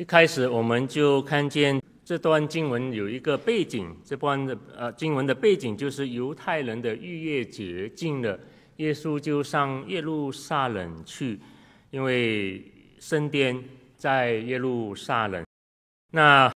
一开始我们就看见这段经文有一个背景，这段的呃经文的背景就是犹太人的逾越节进了，耶稣就上耶路撒冷去，因为圣殿在耶路撒冷。那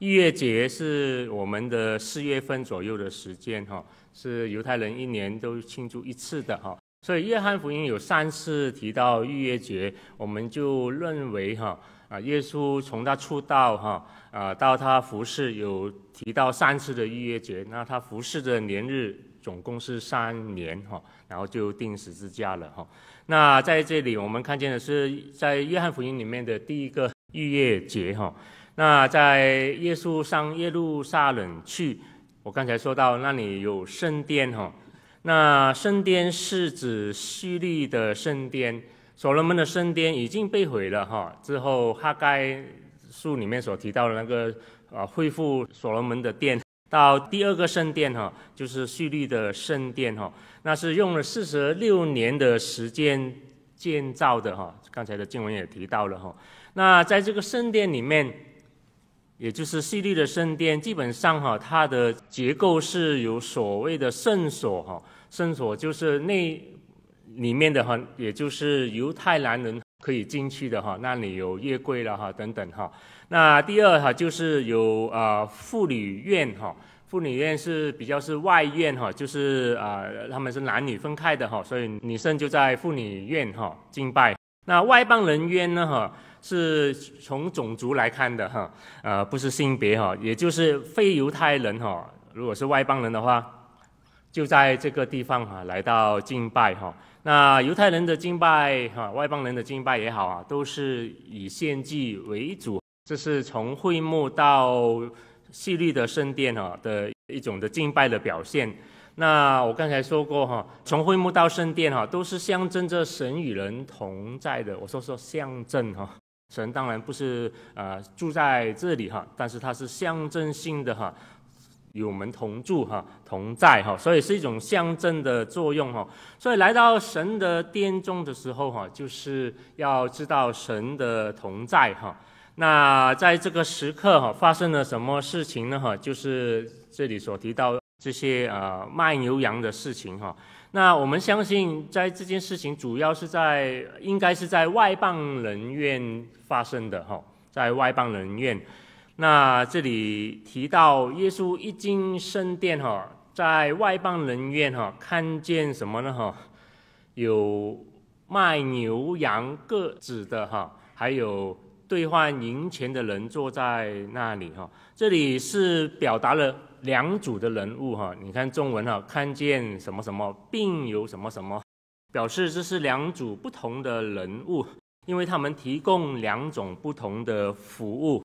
逾越节是我们的四月份左右的时间，哈，是犹太人一年都庆祝一次的，哈。所以《约翰福音》有三次提到逾越节，我们就认为，哈。啊，耶稣从他出道哈，啊到他服侍有提到三次的逾越节，那他服侍的年日总共是三年哈，然后就定十字架了哈。那在这里我们看见的是在约翰福音里面的第一个逾越节哈。那在耶稣上耶路撒冷去，我刚才说到那里有圣殿哈，那圣殿是指叙利的圣殿。所罗门的圣殿已经被毁了哈，之后哈该书里面所提到的那个，呃，恢复所罗门的殿，到第二个圣殿哈，就是叙利的圣殿哈，那是用了四十六年的时间建造的哈，刚才的经文也提到了哈，那在这个圣殿里面，也就是希利的圣殿，基本上哈，它的结构是有所谓的圣所哈，圣所就是内。里面的话，也就是犹太男人可以进去的哈，那里有月柜了哈等等哈。那第二哈就是有啊妇女院哈，妇女院是比较是外院哈，就是啊他们是男女分开的哈，所以女生就在妇女院哈敬拜。那外邦人院呢哈是从种族来看的哈，呃不是性别哈，也就是非犹太人哈，如果是外邦人的话，就在这个地方哈来到敬拜哈。那犹太人的敬拜哈，外邦人的敬拜也好啊，都是以献祭为主。这是从会幕到细律的圣殿哈的一种的敬拜的表现。那我刚才说过哈，从会幕到圣殿哈，都是象征着神与人同在的。我说说象征哈，神当然不是呃住在这里哈，但是它是象征性的哈。与我们同住哈，同在哈，所以是一种象征的作用哈。所以来到神的殿中的时候哈，就是要知道神的同在哈。那在这个时刻哈，发生了什么事情呢哈？就是这里所提到这些呃卖牛羊的事情哈。那我们相信，在这件事情主要是在应该是在外邦人院发生的哈，在外邦人院。那这里提到耶稣一进圣殿哈，在外邦人院哈看见什么呢哈？有卖牛羊各子的哈，还有兑换银钱的人坐在那里哈。这里是表达了两组的人物哈。你看中文哈，看见什么什么，并有什么什么，表示这是两组不同的人物，因为他们提供两种不同的服务。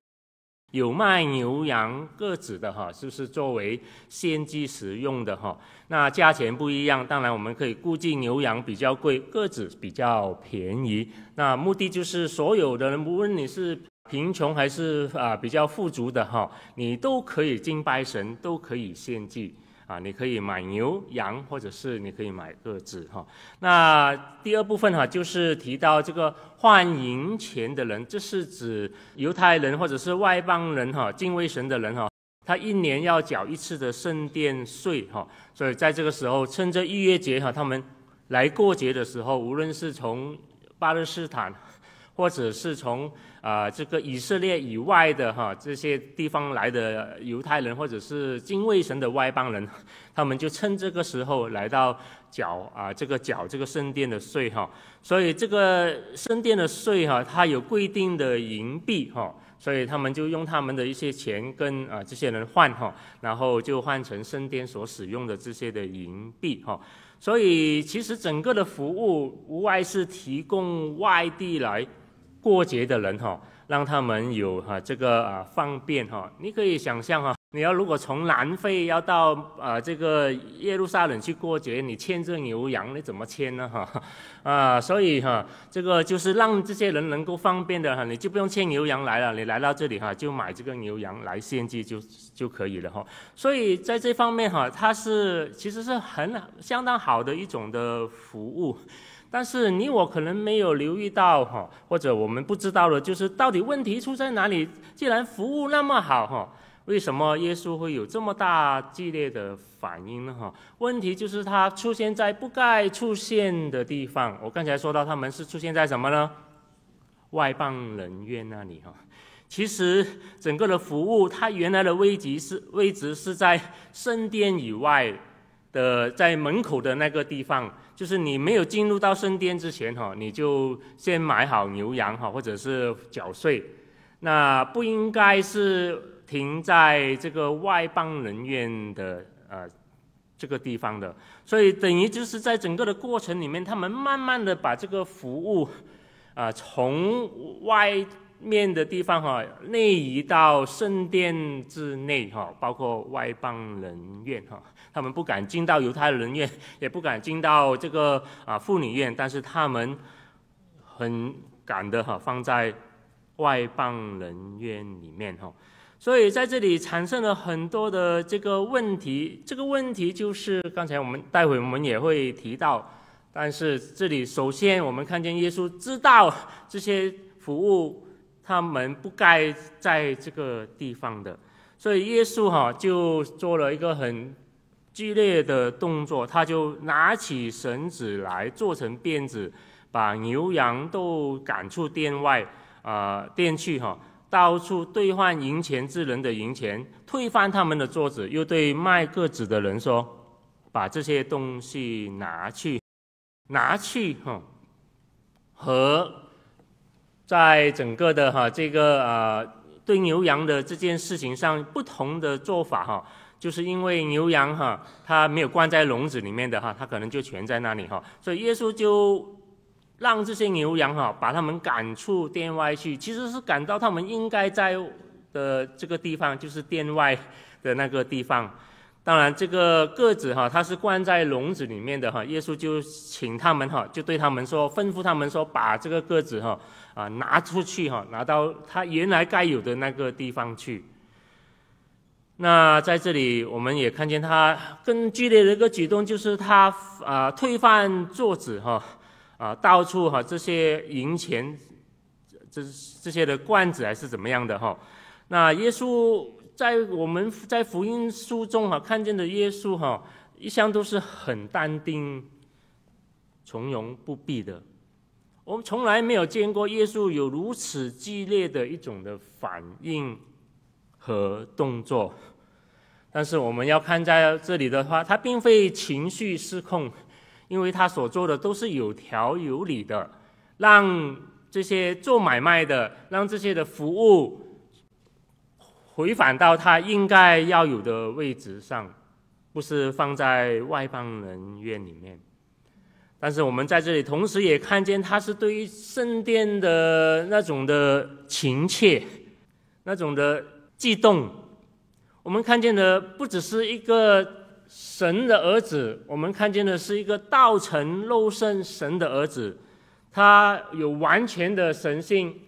有卖牛羊个子的哈，是不是作为献祭使用的哈？那价钱不一样，当然我们可以估计牛羊比较贵，个子比较便宜。那目的就是所有的人，无论你是贫穷还是啊比较富足的哈，你都可以敬拜神，都可以献祭。啊，你可以买牛、羊，或者是你可以买鸽子哈。那第二部分哈，就是提到这个换银钱的人，这是指犹太人或者是外邦人哈，敬畏神的人哈，他一年要缴一次的圣殿税哈。所以在这个时候，趁着逾越节哈，他们来过节的时候，无论是从巴勒斯坦，或者是从。啊，这个以色列以外的哈这些地方来的犹太人，或者是敬畏神的外邦人，他们就趁这个时候来到缴啊这个缴这个圣殿的税哈。所以这个圣殿的税哈，它有规定的银币哈，所以他们就用他们的一些钱跟啊这些人换哈，然后就换成圣殿所使用的这些的银币哈。所以其实整个的服务无外是提供外地来。过节的人哈，让他们有哈这个啊方便哈。你可以想象哈，你要如果从南非要到啊这个耶路撒冷去过节，你牵这牛羊你怎么牵呢哈？啊，所以哈这个就是让这些人能够方便的哈，你就不用牵牛羊来了，你来到这里哈就买这个牛羊来献祭就就可以了哈。所以在这方面哈，它是其实是很相当好的一种的服务。但是你我可能没有留意到哈，或者我们不知道的就是到底问题出在哪里？既然服务那么好哈，为什么耶稣会有这么大激烈的反应呢？哈，问题就是他出现在不该出现的地方。我刚才说到他们是出现在什么呢？外邦人院那里哈。其实整个的服务，它原来的危机是位置是在圣殿以外的，在门口的那个地方。就是你没有进入到圣殿之前哈，你就先买好牛羊哈，或者是缴税，那不应该是停在这个外邦人院的呃这个地方的，所以等于就是在整个的过程里面，他们慢慢的把这个服务，啊，从外。面的地方哈，内移到圣殿之内哈，包括外邦人院哈，他们不敢进到犹太人院，也不敢进到这个啊妇女院，但是他们很敢的哈，放在外邦人院里面哈，所以在这里产生了很多的这个问题，这个问题就是刚才我们待会我们也会提到，但是这里首先我们看见耶稣知道这些服务。他们不该在这个地方的，所以耶稣哈就做了一个很剧烈的动作，他就拿起绳子来做成辫子，把牛羊都赶出殿外，啊殿去哈，到处兑换银钱之人的银钱，推翻他们的桌子，又对卖鸽子的人说：“把这些东西拿去，拿去哈，和。”在整个的哈这个呃对牛羊的这件事情上不同的做法哈，就是因为牛羊哈它没有关在笼子里面的哈，它可能就全在那里哈，所以耶稣就让这些牛羊哈把他们赶出殿外去，其实是赶到他们应该在的这个地方，就是殿外的那个地方。当然，这个个子哈，它是关在笼子里面的哈。耶稣就请他们哈，就对他们说，吩咐他们说，把这个个子哈啊拿出去哈，拿到它原来该有的那个地方去。那在这里，我们也看见他更剧烈的一个举动，就是他啊推翻桌子哈啊，到处哈这些银钱，这这些的罐子还是怎么样的哈。那耶稣。在我们在福音书中哈看见的耶稣哈，一向都是很淡定、从容不迫的。我们从来没有见过耶稣有如此激烈的一种的反应和动作。但是我们要看在这里的话，他并非情绪失控，因为他所做的都是有条有理的，让这些做买卖的，让这些的服务。回返到他应该要有的位置上，不是放在外邦人院里面。但是我们在这里，同时也看见他是对于圣殿的那种的情切，那种的激动。我们看见的不只是一个神的儿子，我们看见的是一个道成肉身神的儿子。他有完全的神性，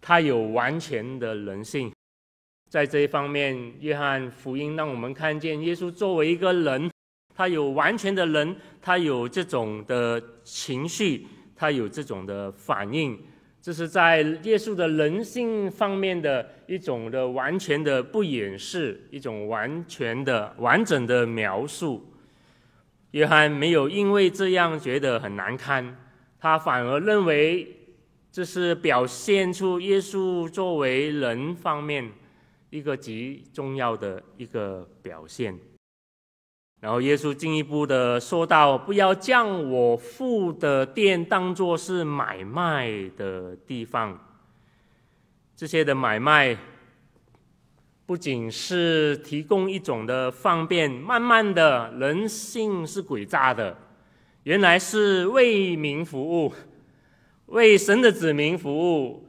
他有完全的人性。在这一方面，《约翰福音》让我们看见耶稣作为一个人，他有完全的人，他有这种的情绪，他有这种的反应，这是在耶稣的人性方面的一种的完全的不掩饰，一种完全的完整的描述。约翰没有因为这样觉得很难堪，他反而认为这是表现出耶稣作为人方面。一个极重要的一个表现。然后耶稣进一步的说到：“不要将我父的店当作是买卖的地方。这些的买卖，不仅是提供一种的方便。慢慢的，人性是诡诈的，原来是为民服务，为神的子民服务，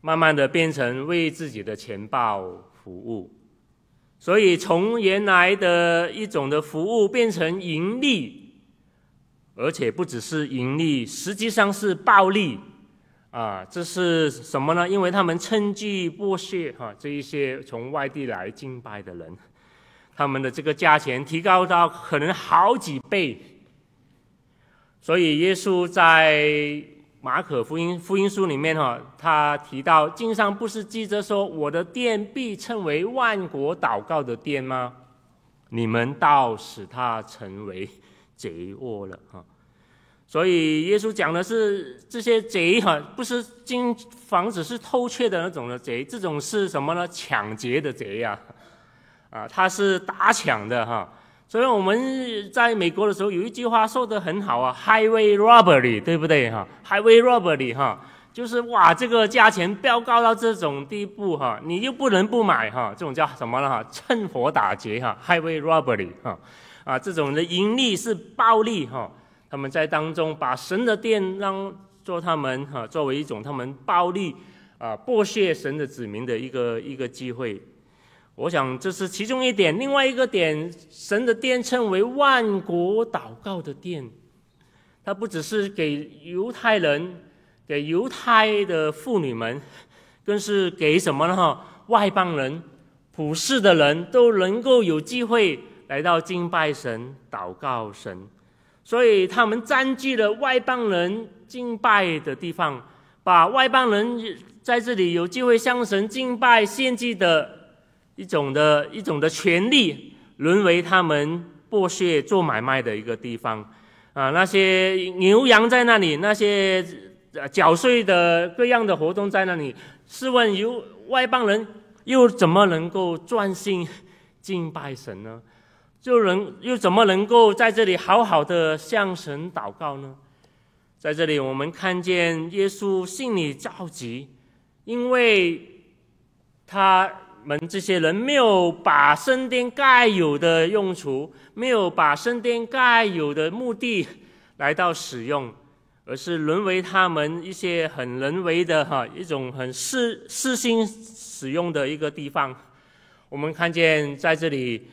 慢慢的变成为自己的钱包。”服务，所以从原来的一种的服务变成盈利，而且不只是盈利，实际上是暴利，啊，这是什么呢？因为他们趁机剥削哈这一些从外地来敬拜的人，他们的这个价钱提高到可能好几倍，所以耶稣在。马可福音福音书里面哈，他提到，经上不是记着说，我的殿必称为万国祷告的殿吗？你们倒使他成为贼窝了哈。所以耶稣讲的是这些贼哈，不是经房子是偷窃的那种的贼，这种是什么呢？抢劫的贼呀，啊，他是打抢的哈。所以我们在美国的时候有一句话说得很好啊，highway robbery，对不对哈？highway robbery 哈，就是哇，这个价钱飙高到这种地步哈，你就不能不买哈，这种叫什么呢哈？趁火打劫哈，highway robbery 哈，啊，这种的盈利是暴利哈。他们在当中把神的殿当做他们哈作为一种他们暴利啊剥削神的子民的一个一个机会。我想这是其中一点。另外一个点，神的殿称为万国祷告的殿，它不只是给犹太人、给犹太的妇女们，更是给什么呢？哈，外邦人、普世的人都能够有机会来到敬拜神、祷告神。所以他们占据了外邦人敬拜的地方，把外邦人在这里有机会向神敬拜、献祭的。一种的，一种的权利沦为他们剥削、做买卖的一个地方，啊，那些牛羊在那里，那些缴税的各样的活动在那里。试问，有外邦人又怎么能够专心敬拜神呢？就能又怎么能够在这里好好的向神祷告呢？在这里，我们看见耶稣心里着急，因为他。们这些人没有把圣殿该有的用处，没有把圣殿该有的目的来到使用，而是沦为他们一些很人为的哈一种很私私心使用的一个地方。我们看见在这里，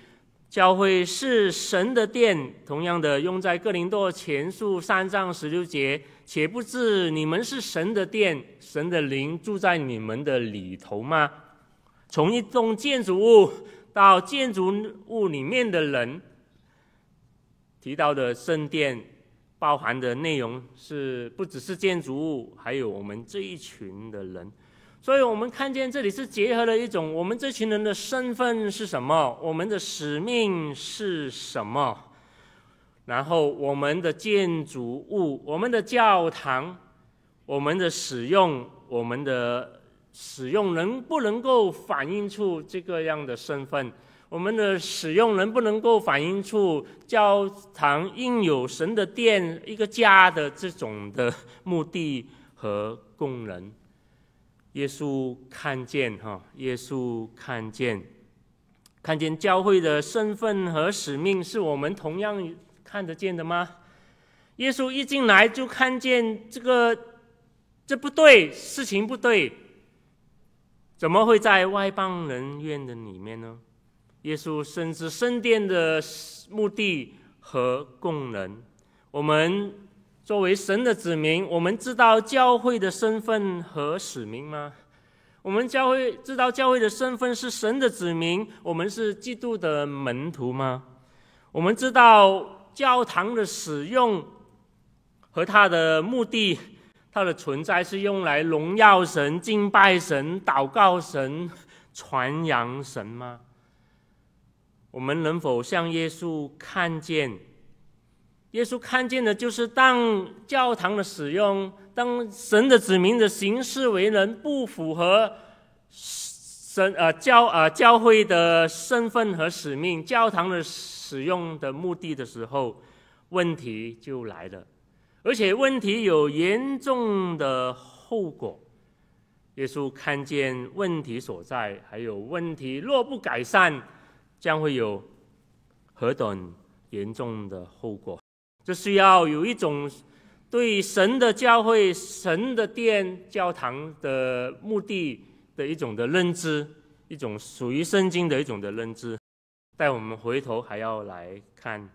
教会是神的殿，同样的用在哥林多前书三章十六节，且不知你们是神的殿，神的灵住在你们的里头吗？从一栋建筑物到建筑物里面的人，提到的圣殿包含的内容是不只是建筑物，还有我们这一群的人。所以我们看见这里是结合了一种我们这群人的身份是什么，我们的使命是什么，然后我们的建筑物、我们的教堂、我们的使用、我们的。使用能不能够反映出这个样的身份？我们的使用能不能够反映出教堂应有神的殿、一个家的这种的目的和功能？耶稣看见哈，耶稣看见，看见教会的身份和使命是我们同样看得见的吗？耶稣一进来就看见这个，这不对，事情不对。怎么会在外邦人院的里面呢？耶稣深知圣殿的目的和功能。我们作为神的子民，我们知道教会的身份和使命吗？我们教会知道教会的身份是神的子民，我们是基督的门徒吗？我们知道教堂的使用和它的目的。他的存在是用来荣耀神、敬拜神、祷告神、传扬神吗？我们能否向耶稣看见？耶稣看见的就是当教堂的使用、当神的子民的形式为人不符合神呃教呃教会的身份和使命、教堂的使用的目的的时候，问题就来了。而且问题有严重的后果，耶稣看见问题所在，还有问题若不改善，将会有何等严重的后果？这需要有一种对神的教会、神的殿、教堂的目的的一种的认知，一种属于圣经的一种的认知。待我们回头还要来看。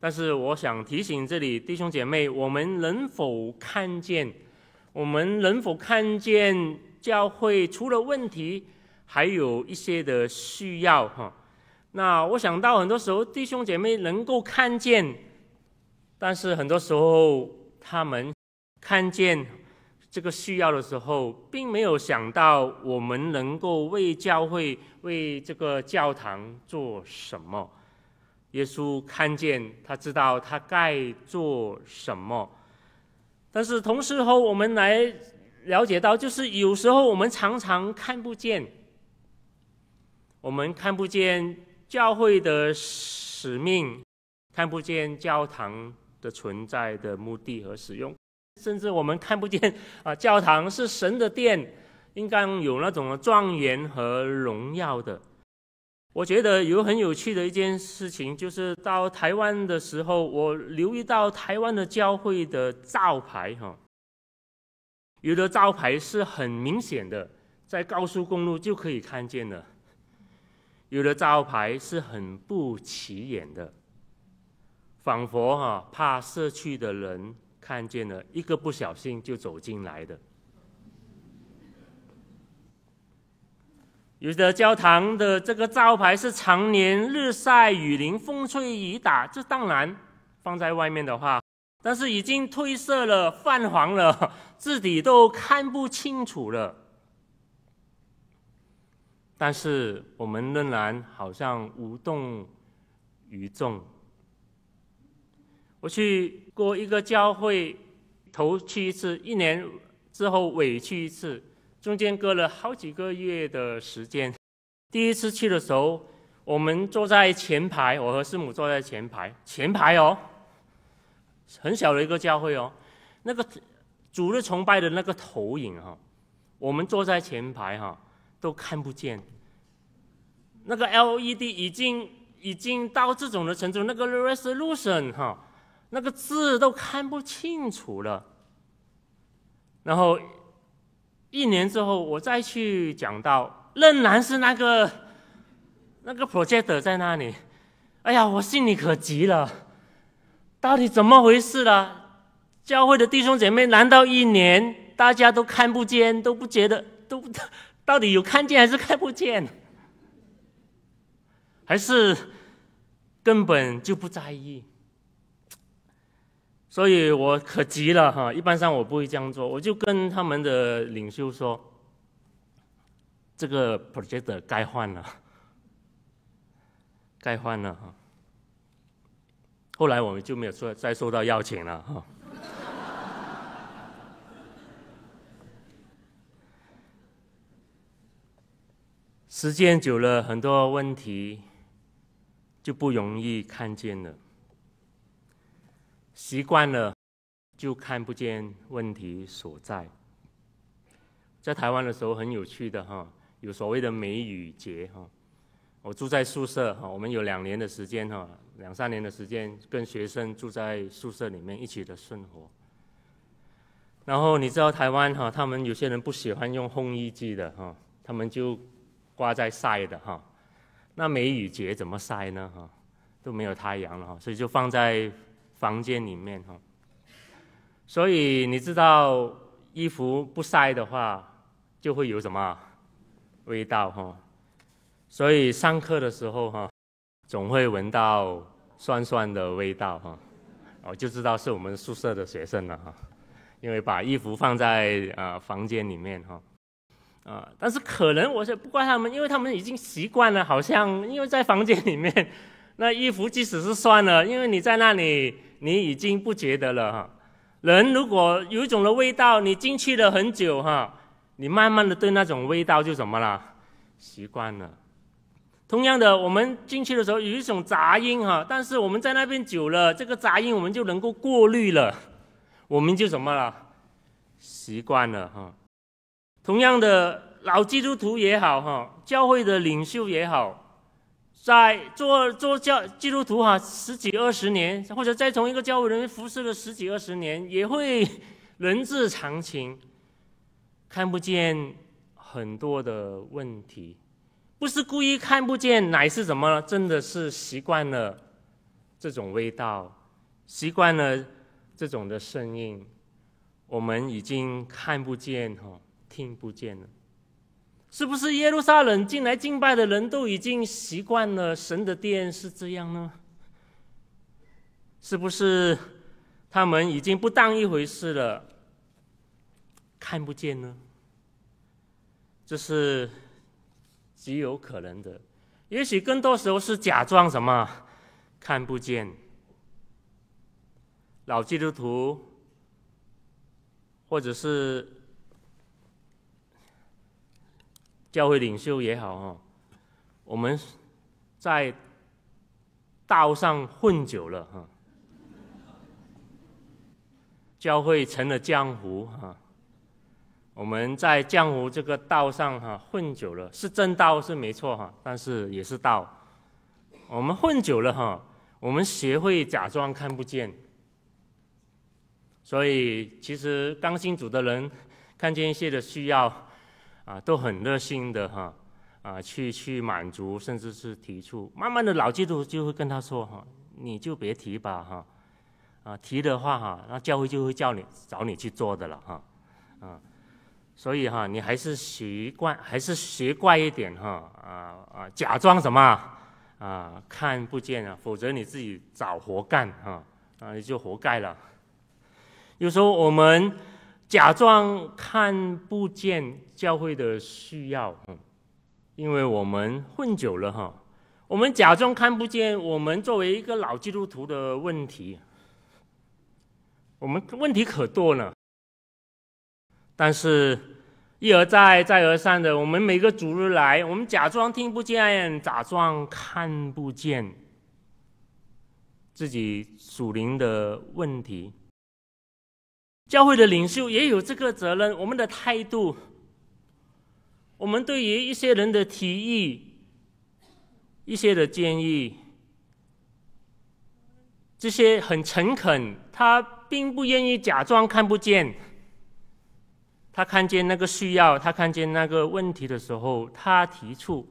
但是我想提醒这里弟兄姐妹，我们能否看见？我们能否看见教会出了问题，还有一些的需要哈？那我想到很多时候弟兄姐妹能够看见，但是很多时候他们看见这个需要的时候，并没有想到我们能够为教会、为这个教堂做什么。耶稣看见，他知道他该做什么。但是同时，候，我们来了解到，就是有时候我们常常看不见，我们看不见教会的使命，看不见教堂的存在的目的和使用，甚至我们看不见啊，教堂是神的殿，应该有那种庄严和荣耀的。我觉得有很有趣的一件事情，就是到台湾的时候，我留意到台湾的教会的招牌，哈，有的招牌是很明显的，在高速公路就可以看见的；有的招牌是很不起眼的，仿佛哈怕社区的人看见了，一个不小心就走进来的。有的教堂的这个招牌是常年日晒雨淋、风吹雨打，这当然放在外面的话，但是已经褪色了、泛黄了，字体都看不清楚了。但是我们仍然好像无动于衷。我去过一个教会，头去一次，一年之后尾去一次。中间隔了好几个月的时间，第一次去的时候，我们坐在前排，我和师母坐在前排，前排哦，很小的一个教会哦，那个主日崇拜的那个投影哈，我们坐在前排哈都看不见，那个 LED 已经已经到这种的程度，那个 resolution 哈，那个字都看不清楚了，然后。一年之后，我再去讲到，仍然是那个那个 project 在那里。哎呀，我心里可急了，到底怎么回事了？教会的弟兄姐妹，难道一年大家都看不见，都不觉得，都到底有看见还是看不见？还是根本就不在意？所以我可急了哈，一般上我不会这样做，我就跟他们的领袖说：“这个 projector 该换了，该换了哈。”后来我们就没有说再受到邀请了哈。时间久了，很多问题就不容易看见了。习惯了，就看不见问题所在。在台湾的时候很有趣的哈，有所谓的梅雨节哈。我住在宿舍哈，我们有两年的时间哈，两三年的时间跟学生住在宿舍里面一起的生活。然后你知道台湾哈，他们有些人不喜欢用烘衣机的哈，他们就挂在晒的哈。那梅雨节怎么晒呢哈？都没有太阳了哈，所以就放在。房间里面哈，所以你知道衣服不晒的话就会有什么味道哈，所以上课的时候哈，总会闻到酸酸的味道哈，我就知道是我们宿舍的学生了哈，因为把衣服放在啊房间里面哈，啊但是可能我是不怪他们，因为他们已经习惯了，好像因为在房间里面，那衣服即使是酸了，因为你在那里。你已经不觉得了哈，人如果有一种的味道，你进去了很久哈，你慢慢的对那种味道就怎么了，习惯了。同样的，我们进去的时候有一种杂音哈，但是我们在那边久了，这个杂音我们就能够过滤了，我们就怎么了，习惯了哈。同样的，老基督徒也好哈，教会的领袖也好。在做做教基督徒哈，十几二十年，或者再从一个教会人员服侍了十几二十年，也会人之常情，看不见很多的问题，不是故意看不见，乃是怎么了？真的是习惯了这种味道，习惯了这种的声音，我们已经看不见哈，听不见了。是不是耶路撒冷进来敬拜的人都已经习惯了神的殿是这样呢？是不是他们已经不当一回事了？看不见呢？这是极有可能的。也许更多时候是假装什么看不见，老基督徒，或者是。教会领袖也好哈，我们在道上混久了哈，教会成了江湖哈，我们在江湖这个道上哈混久了，是正道是没错哈，但是也是道，我们混久了哈，我们学会假装看不见，所以其实刚新主的人看见一些的需要。啊，都很热心的哈，啊，去去满足，甚至是提出。慢慢的老基督徒就会跟他说哈，你就别提吧哈，啊，提的话哈，那教会就会叫你找你去做的了哈，啊，所以哈，你还是习惯，还是学惯一点哈，啊啊，假装什么啊，看不见啊，否则你自己找活干哈，啊，你就活该了。有时候我们。假装看不见教会的需要，嗯，因为我们混久了哈，我们假装看不见我们作为一个老基督徒的问题，我们问题可多了，但是一而再再而三的，我们每个主日来，我们假装听不见，假装看不见自己属灵的问题。教会的领袖也有这个责任。我们的态度，我们对于一些人的提议、一些的建议，这些很诚恳，他并不愿意假装看不见。他看见那个需要，他看见那个问题的时候，他提出。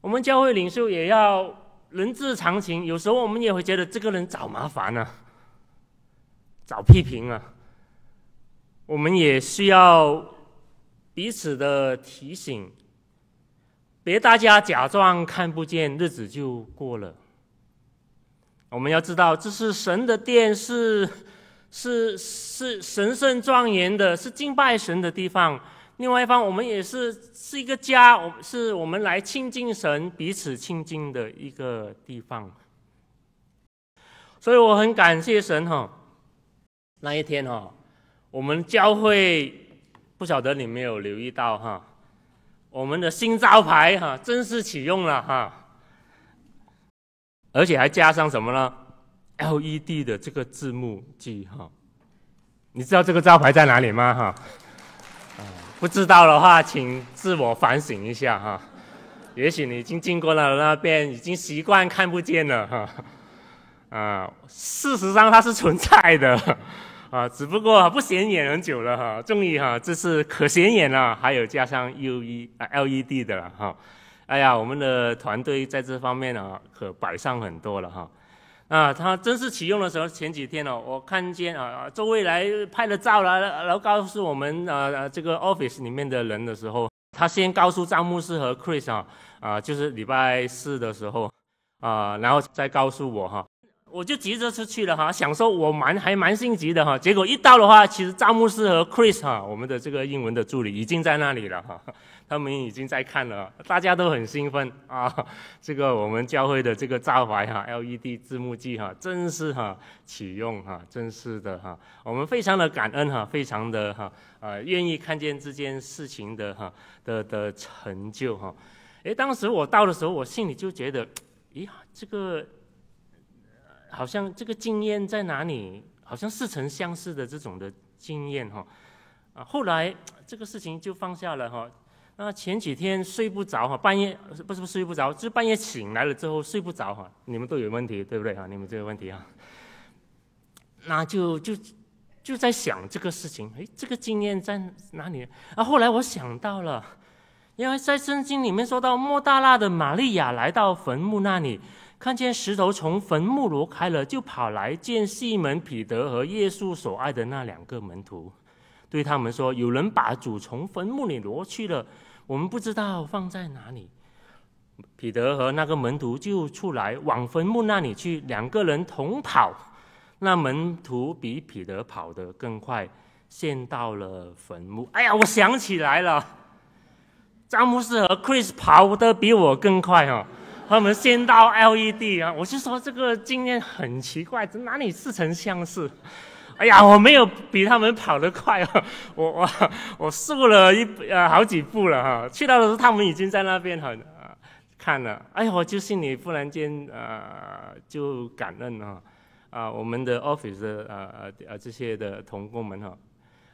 我们教会领袖也要人之常情，有时候我们也会觉得这个人找麻烦呢，找批评啊。我们也需要彼此的提醒，别大家假装看不见，日子就过了。我们要知道，这是神的殿，是是是神圣庄严的，是敬拜神的地方。另外一方，我们也是是一个家，我是我们来亲近神、彼此亲近的一个地方。所以我很感谢神哈，那一天哈。我们教会不晓得你没有留意到哈，我们的新招牌哈正式启用了哈，而且还加上什么呢？L E D 的这个字幕记哈，你知道这个招牌在哪里吗？哈，不知道的话请自我反省一下哈，也许你已经经过了那边，已经习惯看不见了哈，啊，事实上它是存在的。啊，只不过不显眼很久了哈，终于哈，这是可显眼了，还有加上 U E 啊 L E D 的了哈，哎呀，我们的团队在这方面啊可摆上很多了哈，啊，它正式启用的时候前几天呢，我看见啊周未来拍了照了，然后告诉我们啊这个 office 里面的人的时候，他先告诉詹姆师和 Chris 啊啊就是礼拜四的时候啊，然后再告诉我哈。我就急着出去了哈，想说我蛮还蛮心急的哈。结果一到的话，其实詹姆斯和 Chris 哈，我们的这个英文的助理已经在那里了哈，他们已经在看了，大家都很兴奋啊。这个我们教会的这个招牌哈，LED 字幕机哈，真是哈启用哈，真是的哈，我们非常的感恩哈，非常的哈啊愿意看见这件事情的哈的的成就哈。诶，当时我到的时候，我心里就觉得，咦，这个。好像这个经验在哪里？好像似曾相识的这种的经验哈，啊，后来 这个事情就放下了哈。那前几天睡不着哈，半夜不是不是睡不着，就是半夜醒来了之后睡不着哈。你们都有问题对不对啊？你们这个问题啊，那就就就在想这个事情，哎，这个经验在哪里？啊，后来我想到了，因为在圣经里面说到，莫大拉的玛利亚来到坟墓那里。看见石头从坟墓挪开了，就跑来见西门彼得和耶稣所爱的那两个门徒，对他们说：“有人把主从坟墓里挪去了，我们不知道放在哪里。”彼得和那个门徒就出来往坟墓那里去，两个人同跑，那门徒比彼得跑得更快，先到了坟墓。哎呀，我想起来了，詹姆斯和 Chris 跑得比我更快哦。他们先到 LED 啊，我是说这个经验很奇怪，哪里似曾相识？哎呀，我没有比他们跑得快，我我我速了一呃好几步了哈。去到的时候，他们已经在那边很看了。哎呀，我就心里忽然间呃就感恩啊啊，我们的 office 呃呃这些的同工们哈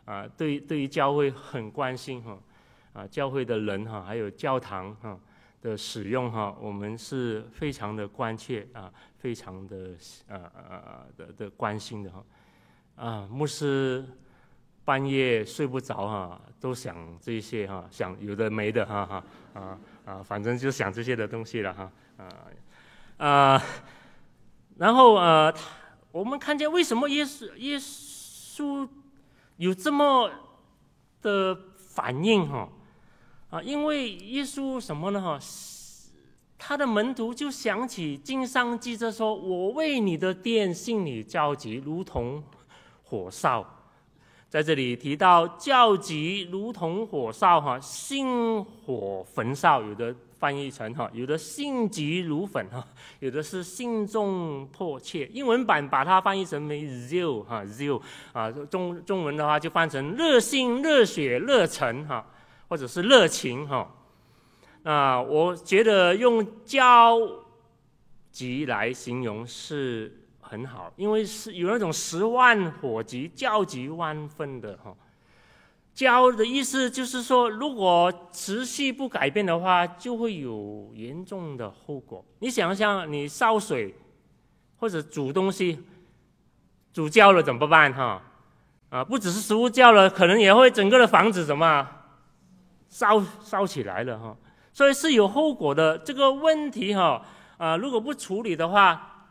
啊对对于教会很关心哈啊教会的人哈还有教堂哈。的使用哈，我们是非常的关切啊，非常的啊啊的的关心的哈啊，牧师半夜睡不着哈，都想这些哈，想有的没的哈哈啊啊，反正就想这些的东西了哈啊啊，然后呃，我们看见为什么耶稣耶稣有这么的反应哈？啊，因为耶稣什么呢？哈，他的门徒就想起经商记者说：“我为你的店信你焦急，如同火烧。”在这里提到“焦急如同火烧”哈，心火焚烧，有的翻译成哈，有的心急如焚哈，有的是心重迫切。英文版把它翻译成为 zeal 哈，zeal 啊，中中文的话就翻成热心、热血、热忱哈。或者是热情哈，那我觉得用“焦急”来形容是很好，因为是有那种十万火急、焦急万分的哈。“焦”的意思就是说，如果持续不改变的话，就会有严重的后果。你想想，你烧水或者煮东西煮焦了怎么办哈？啊，不只是食物焦了，可能也会整个的房子怎么？烧烧起来了哈，所以是有后果的这个问题哈，啊，如果不处理的话，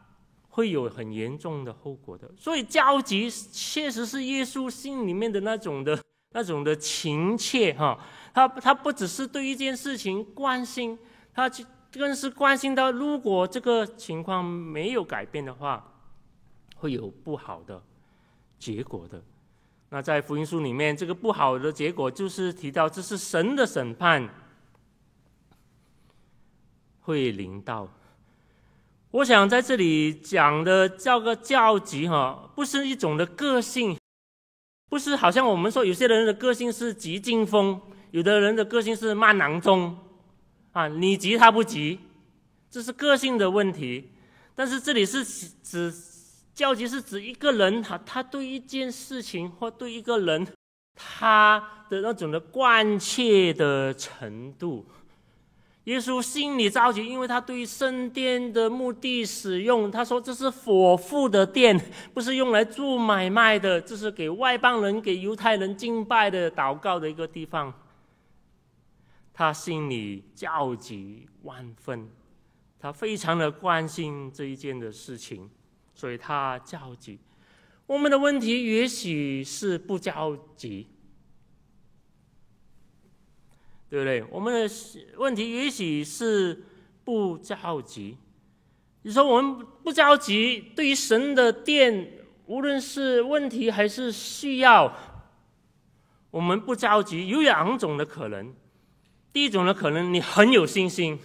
会有很严重的后果的。所以焦急确实是耶稣心里面的那种的那种的情切哈，他他不只是对一件事情关心，他更是关心到如果这个情况没有改变的话，会有不好的结果的。那在福音书里面，这个不好的结果就是提到这是神的审判会临到。我想在这里讲的叫个教急哈，不是一种的个性，不是好像我们说有些人的个性是急进风，有的人的个性是慢囊中，啊，你急他不急，这是个性的问题，但是这里是指焦急是指一个人，他他对一件事情或对一个人，他的那种的关切的程度。耶稣心里着急，因为他对圣殿的目的使用，他说这是火父的殿，不是用来做买卖的，这是给外邦人、给犹太人敬拜的、祷告的一个地方。他心里焦急万分，他非常的关心这一件的事情。所以他焦急。我们的问题也许是不焦急，对不对？我们的问题也许是不焦急。你说我们不着急，对于神的殿，无论是问题还是需要，我们不着急，有两种的可能。第一种的可能，你很有信心，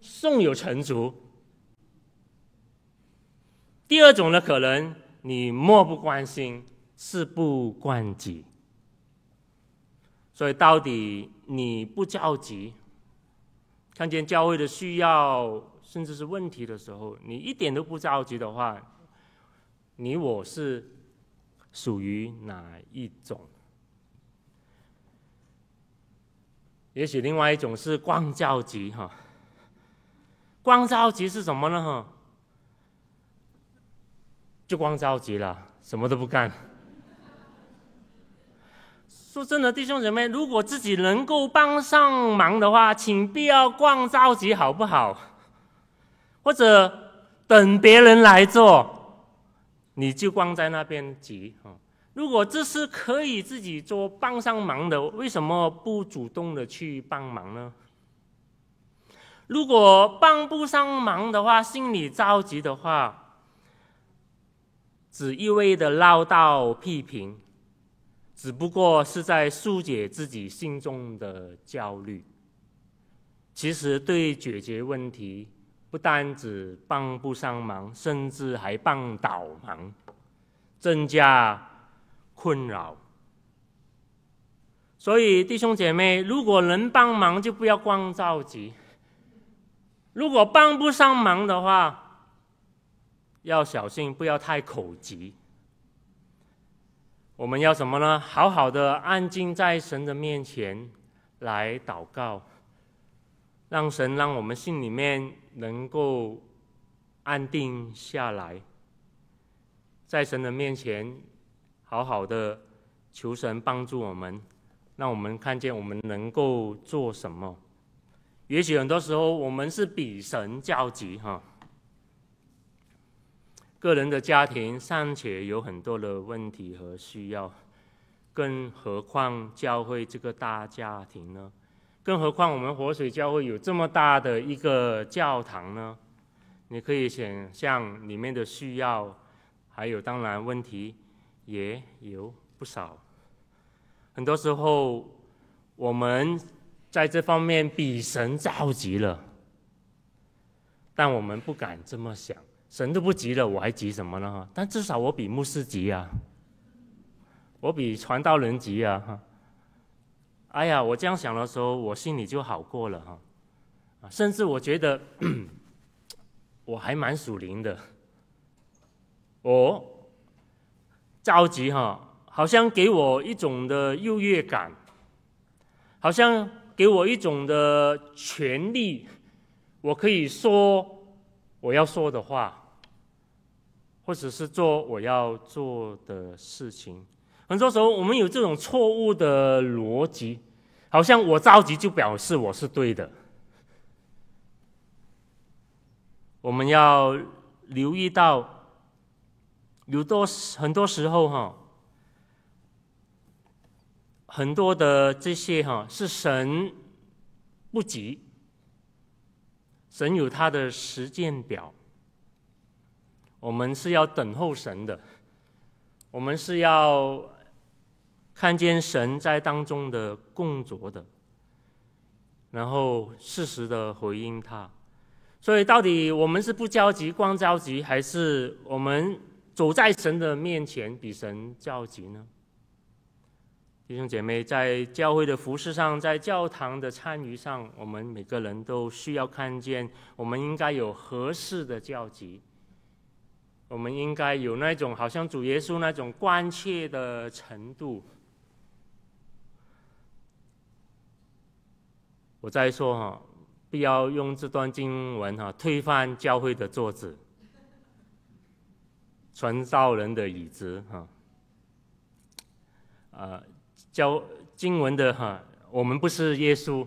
胸有成竹。第二种呢，可能你漠不关心，事不关己，所以到底你不着急，看见教会的需要，甚至是问题的时候，你一点都不着急的话，你我是属于哪一种？也许另外一种是光着急哈，光着急是什么呢？哈？就光着急了，什么都不干。说真的，弟兄姐妹，如果自己能够帮上忙的话，请不要光着急，好不好？或者等别人来做，你就光在那边急啊。如果这是可以自己做帮上忙的，为什么不主动的去帮忙呢？如果帮不上忙的话，心里着急的话。只一味的唠叨批评，只不过是在疏解自己心中的焦虑。其实对解决问题，不单只帮不上忙，甚至还帮倒忙，增加困扰。所以弟兄姐妹，如果能帮忙，就不要光着急；如果帮不上忙的话，要小心，不要太口急。我们要什么呢？好好的安静在神的面前来祷告，让神让我们心里面能够安定下来，在神的面前好好的求神帮助我们，让我们看见我们能够做什么。也许很多时候我们是比神焦急哈。个人的家庭尚且有很多的问题和需要，更何况教会这个大家庭呢？更何况我们活水教会有这么大的一个教堂呢？你可以想象里面的需要，还有当然问题也有不少。很多时候，我们在这方面比神着急了，但我们不敢这么想。神都不急了，我还急什么呢？但至少我比牧师急啊，我比传道人急啊！哈，哎呀，我这样想的时候，我心里就好过了哈。甚至我觉得 我还蛮属灵的，我着急哈，好像给我一种的优越感，好像给我一种的权利，我可以说我要说的话。或者是做我要做的事情，很多时候我们有这种错误的逻辑，好像我着急就表示我是对的。我们要留意到，有多很多时候哈，很多的这些哈是神不急，神有他的实践表。我们是要等候神的，我们是要看见神在当中的供酌的，然后适时的回应他。所以，到底我们是不焦急光焦急，还是我们走在神的面前比神焦急呢？弟兄姐妹，在教会的服饰上，在教堂的参与上，我们每个人都需要看见，我们应该有合适的焦急。我们应该有那种好像主耶稣那种关切的程度。我再说哈，不要用这段经文哈推翻教会的桌子，传道人的椅子哈。啊，教经文的哈，我们不是耶稣，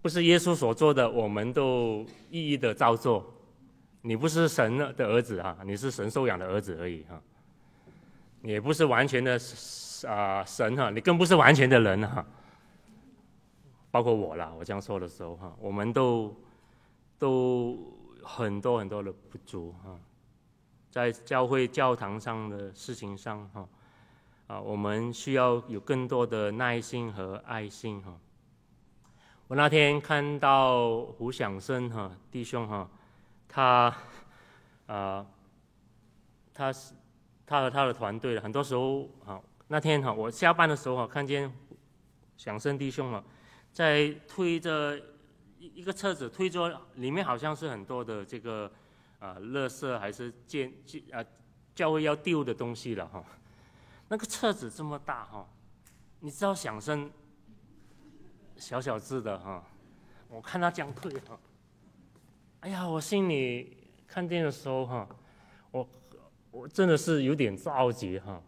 不是耶稣所做的，我们都一一的照做。你不是神的儿子啊，你是神收养的儿子而已哈，也不是完全的啊神哈，你更不是完全的人哈，包括我啦，我这样说的时候哈，我们都都很多很多的不足哈，在教会教堂上的事情上哈，啊，我们需要有更多的耐心和爱心哈。我那天看到胡响生哈弟兄哈。他，啊，他是他和他的团队，很多时候啊，那天哈，我下班的时候啊，看见响声弟兄啊，在推着一一个车子，推着里面好像是很多的这个啊，垃圾还是建建啊教会要丢的东西了哈。那个车子这么大哈，你知道响声小小只的哈，我看他将推哈。哎呀，我心里看电的时候哈，我我真的是有点着急哈。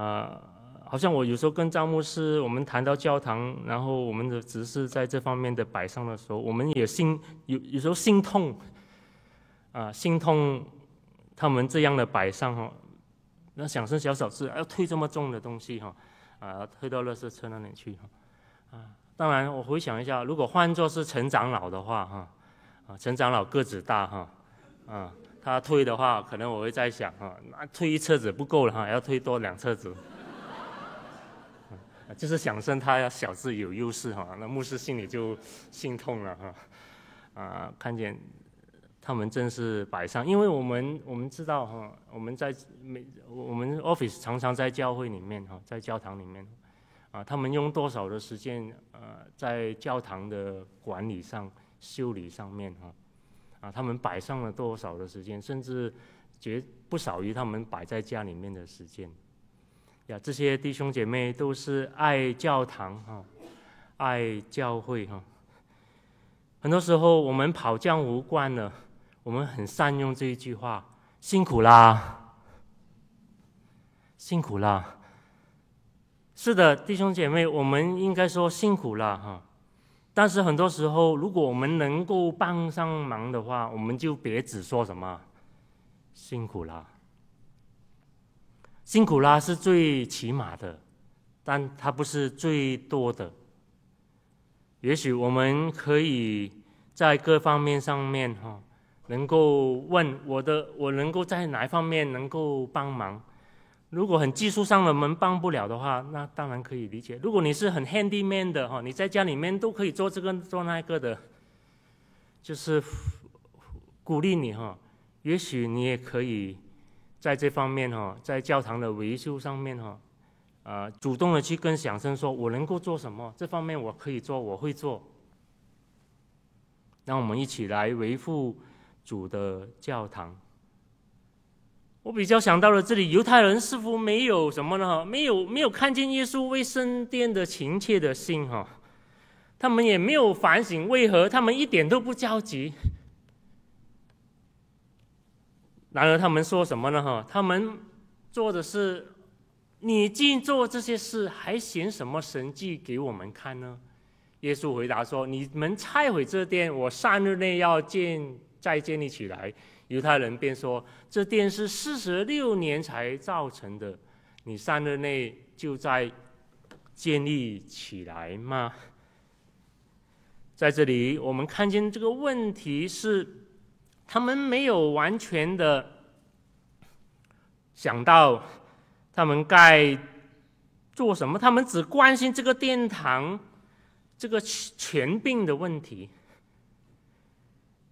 啊，好像我有时候跟张牧师我们谈到教堂，然后我们的执事在这方面的摆上的时候，我们也心有有时候心痛，啊，心痛他们这样的摆上哈，那想生小小事，要推这么重的东西哈，啊，推到垃圾车那里去。啊，当然我回想一下，如果换作是陈长老的话哈。啊，陈长老个子大哈，啊，他推的话，可能我会在想啊，那推一车子不够了哈，要推多两车子。就是想生他小智有优势哈，那牧师心里就心痛了哈，啊，看见他们真是摆上，因为我们我们知道哈，我们在每我们 office 常常在教会里面哈，在教堂里面，啊，他们用多少的时间啊，在教堂的管理上。修理上面哈，啊，他们摆上了多少的时间，甚至绝不少于他们摆在家里面的时间。呀，这些弟兄姐妹都是爱教堂哈，爱教会哈。很多时候我们跑江湖惯了，我们很善用这一句话：辛苦啦，辛苦啦。是的，弟兄姐妹，我们应该说辛苦啦哈。但是很多时候，如果我们能够帮上忙的话，我们就别只说什么“辛苦啦”。辛苦啦是最起码的，但它不是最多的。也许我们可以在各方面上面哈，能够问我的，我能够在哪一方面能够帮忙。如果很技术上的门帮不了的话，那当然可以理解。如果你是很 handyman 的哈，你在家里面都可以做这个做那个的，就是鼓励你哈。也许你也可以在这方面哈，在教堂的维修上面哈，呃，主动的去跟响声说：“我能够做什么？这方面我可以做，我会做。”让我们一起来维护主的教堂。我比较想到了这里，犹太人似乎没有什么呢？没有没有看见耶稣为圣殿的情切的心哈，他们也没有反省为何他们一点都不焦急。然而他们说什么呢？哈，他们做的是，你竟做这些事，还显什么神迹给我们看呢？耶稣回答说：“你们拆毁这殿，我三日内要建再建立起来。”犹太人便说：“这殿是四十六年才造成的，你三日内就在建立起来吗？”在这里，我们看见这个问题是他们没有完全的想到，他们该做什么？他们只关心这个殿堂这个权柄的问题。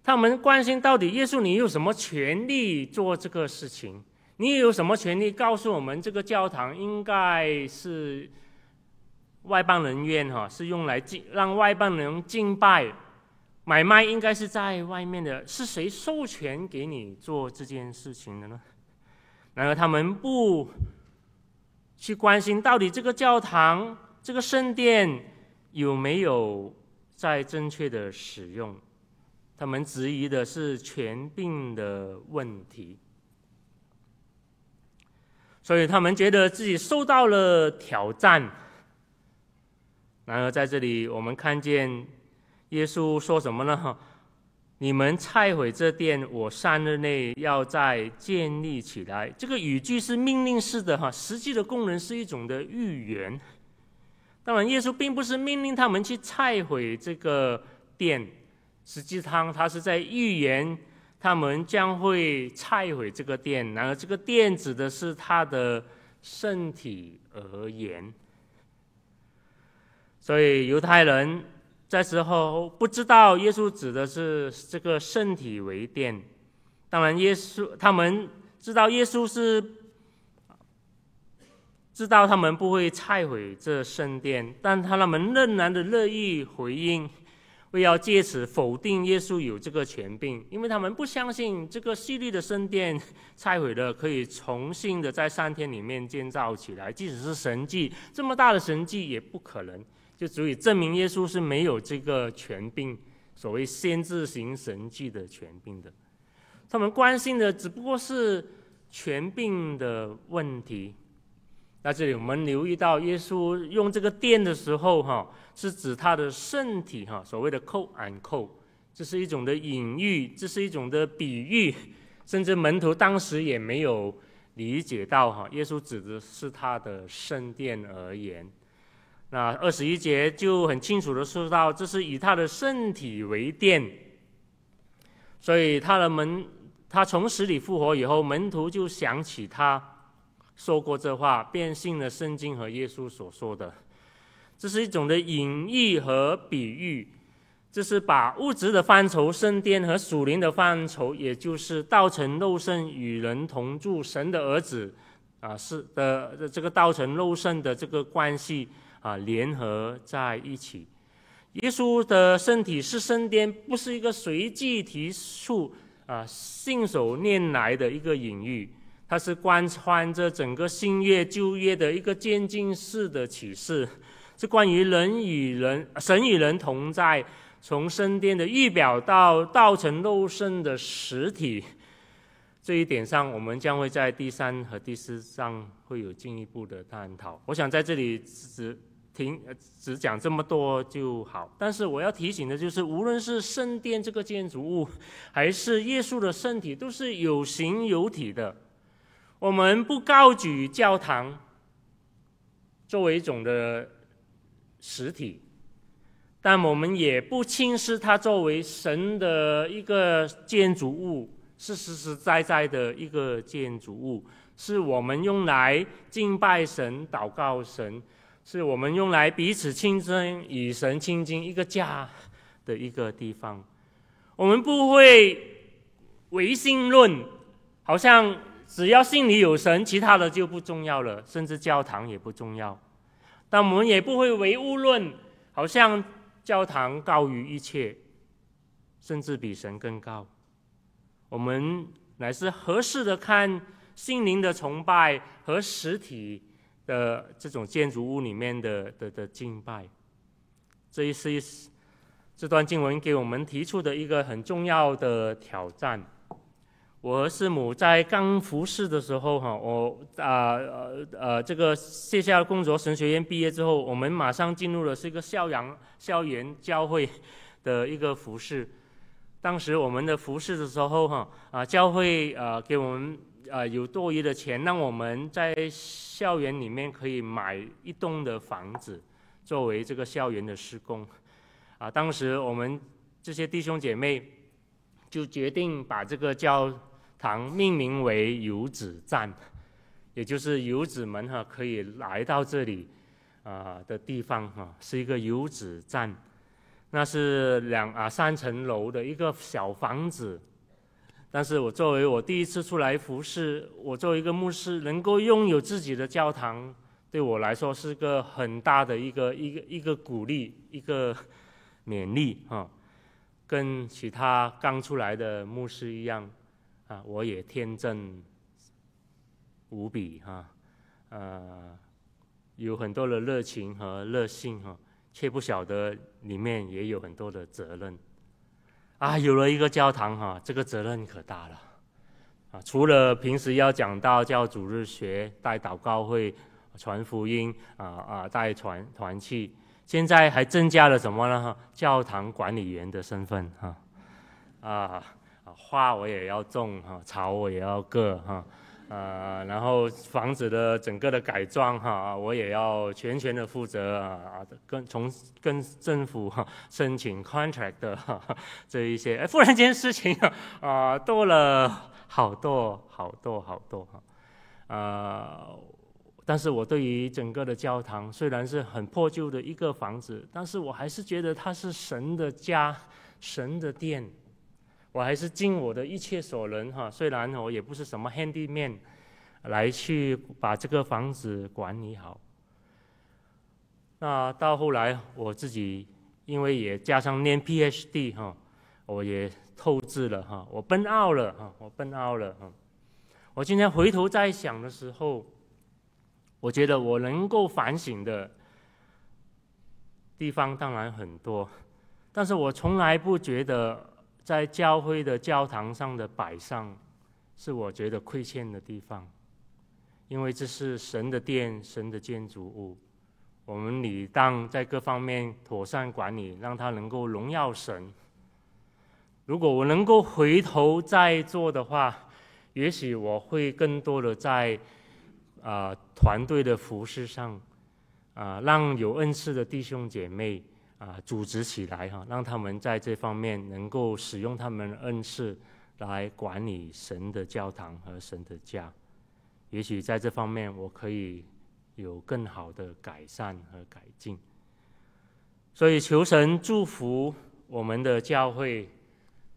他们关心到底耶稣，你有什么权利做这个事情？你有什么权利告诉我们这个教堂应该是外邦人院哈？是用来敬让外邦人敬拜，买卖应该是在外面的。是谁授权给你做这件事情的呢？然而他们不去关心到底这个教堂、这个圣殿有没有在正确的使用。他们质疑的是权柄的问题，所以他们觉得自己受到了挑战。然而，在这里我们看见耶稣说什么呢？“你们拆毁这殿，我三日内要再建立起来。”这个语句是命令式的哈，实际的功能是一种的预言。当然，耶稣并不是命令他们去拆毁这个殿。实际上，他是在预言他们将会拆毁这个殿。然而，这个殿指的是他的圣体而言。所以，犹太人在时候不知道耶稣指的是这个圣体为殿。当然，耶稣他们知道耶稣是知道他们不会拆毁这圣殿，但他们仍然的乐意回应。不要借此否定耶稣有这个权柄，因为他们不相信这个西律的圣殿 拆毁了可以重新的在三天里面建造起来，即使是神迹这么大的神迹也不可能，就足以证明耶稣是没有这个权柄，所谓先知型神迹的权柄的。他们关心的只不过是权柄的问题。那这里我们留意到，耶稣用这个“殿”的时候，哈，是指他的圣体，哈，所谓的扣 o 扣，n 这是一种的隐喻，这是一种的比喻，甚至门徒当时也没有理解到，哈，耶稣指的是他的圣殿而言。那二十一节就很清楚的说到，这是以他的圣体为殿，所以他的门，他从死里复活以后，门徒就想起他。说过这话，变性了圣经和耶稣所说的，这是一种的隐喻和比喻，这是把物质的范畴圣殿和属灵的范畴，也就是道成肉身与人同住，神的儿子啊是的这个道成肉身的这个关系啊联合在一起。耶稣的身体是圣殿，不是一个随机提出啊信手拈来的一个隐喻。它是贯穿着整个新月旧业的一个渐进式的启示，是关于人与人、神与人同在，从圣殿的预表到道成肉身的实体，这一点上，我们将会在第三和第四章会有进一步的探讨。我想在这里只停、只讲这么多就好。但是我要提醒的就是，无论是圣殿这个建筑物，还是耶稣的身体，都是有形有体的。我们不高举教堂作为一种的实体，但我们也不轻视它作为神的一个建筑物，是实实在在的一个建筑物，是我们用来敬拜神、祷告神，是我们用来彼此亲亲、与神亲近一个家的一个地方。我们不会唯心论，好像。只要心里有神，其他的就不重要了，甚至教堂也不重要。但我们也不会唯物论，好像教堂高于一切，甚至比神更高。我们乃是合适的看心灵的崇拜和实体的这种建筑物里面的的的敬拜。这一次，这段经文给我们提出的一个很重要的挑战。我和师母在刚服侍的时候，哈，我啊呃呃，这个卸下工作，神学院毕业之后，我们马上进入了是一个校阳校园教会的一个服侍。当时我们的服侍的时候，哈啊，教会啊给我们啊有多余的钱，让我们在校园里面可以买一栋的房子，作为这个校园的施工。啊，当时我们这些弟兄姐妹就决定把这个叫。堂命名为游子站，也就是游子们哈可以来到这里，啊的地方哈是一个游子站，那是两啊三层楼的一个小房子，但是我作为我第一次出来服侍，我作为一个牧师能够拥有自己的教堂，对我来说是个很大的一个一个一个鼓励一个勉励哈，跟其他刚出来的牧师一样。啊，我也天真无比哈，呃，有很多的热情和热心哈，却不晓得里面也有很多的责任。啊，有了一个教堂哈，这个责任可大了。啊，除了平时要讲到教主日学、带祷告会、传福音啊啊、带团团契，现在还增加了什么呢？哈、教堂管理员的身份哈，啊。花我也要种哈，草我也要割哈，呃，然后房子的整个的改装哈，我也要全权的负责啊，跟从跟政府哈申请 contract 的哈这一些，哎，忽然间事情啊，啊，多了好多好多好多哈，啊，但是我对于整个的教堂虽然是很破旧的一个房子，但是我还是觉得它是神的家，神的殿。我还是尽我的一切所能，哈！虽然我也不是什么 handyman，来去把这个房子管理好。那到后来，我自己因为也加上念 PhD 哈，我也透支了哈，我奔奥了哈，我奔奥了哈。我今天回头再想的时候，我觉得我能够反省的地方当然很多，但是我从来不觉得。在教会的教堂上的摆上，是我觉得亏欠的地方，因为这是神的殿，神的建筑物，我们理当在各方面妥善管理，让它能够荣耀神。如果我能够回头再做的话，也许我会更多的在啊团队的服饰上啊，让有恩赐的弟兄姐妹。啊，组织起来哈，让他们在这方面能够使用他们的恩赐，来管理神的教堂和神的家。也许在这方面我可以有更好的改善和改进。所以求神祝福我们的教会，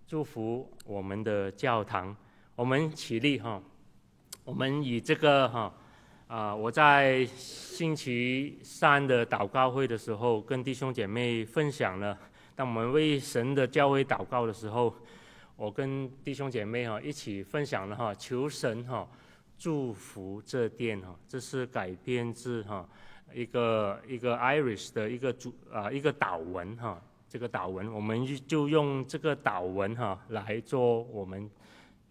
祝福我们的教堂。我们起立哈，我们以这个哈。啊，我在星期三的祷告会的时候，跟弟兄姐妹分享了。当我们为神的教会祷告的时候，我跟弟兄姐妹哈一起分享了哈，求神哈祝福这殿哈。这是改编自哈一个一个 Irish 的一个主啊一个祷文哈，这个祷文我们就用这个祷文哈来做我们。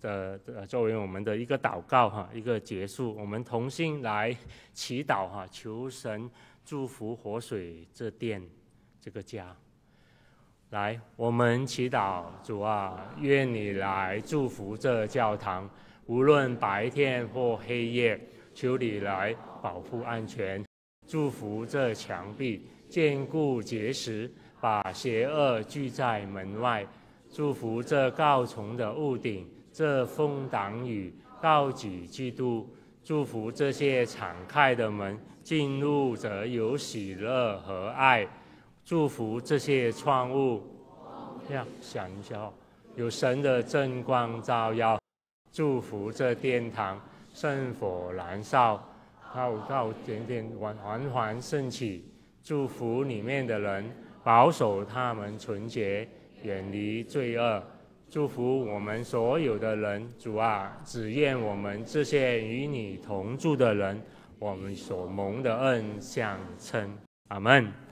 的作为我们的一个祷告哈，一个结束，我们同心来祈祷哈，求神祝福活水这殿，这个家。来，我们祈祷主啊，愿你来祝福这教堂，无论白天或黑夜，求你来保护安全，祝福这墙壁坚固结实，把邪恶拒在门外，祝福这告虫的屋顶。这风挡雨，到几季度，祝福这些敞开的门进入者有喜乐和爱，祝福这些窗户，呀，想一下有神的正光照耀，祝福这殿堂圣火燃烧，浩浩点点缓缓升起，祝福里面的人保守他们纯洁，远离罪恶。祝福我们所有的人，主啊，只愿我们这些与你同住的人，我们所蒙的恩，相称，阿门。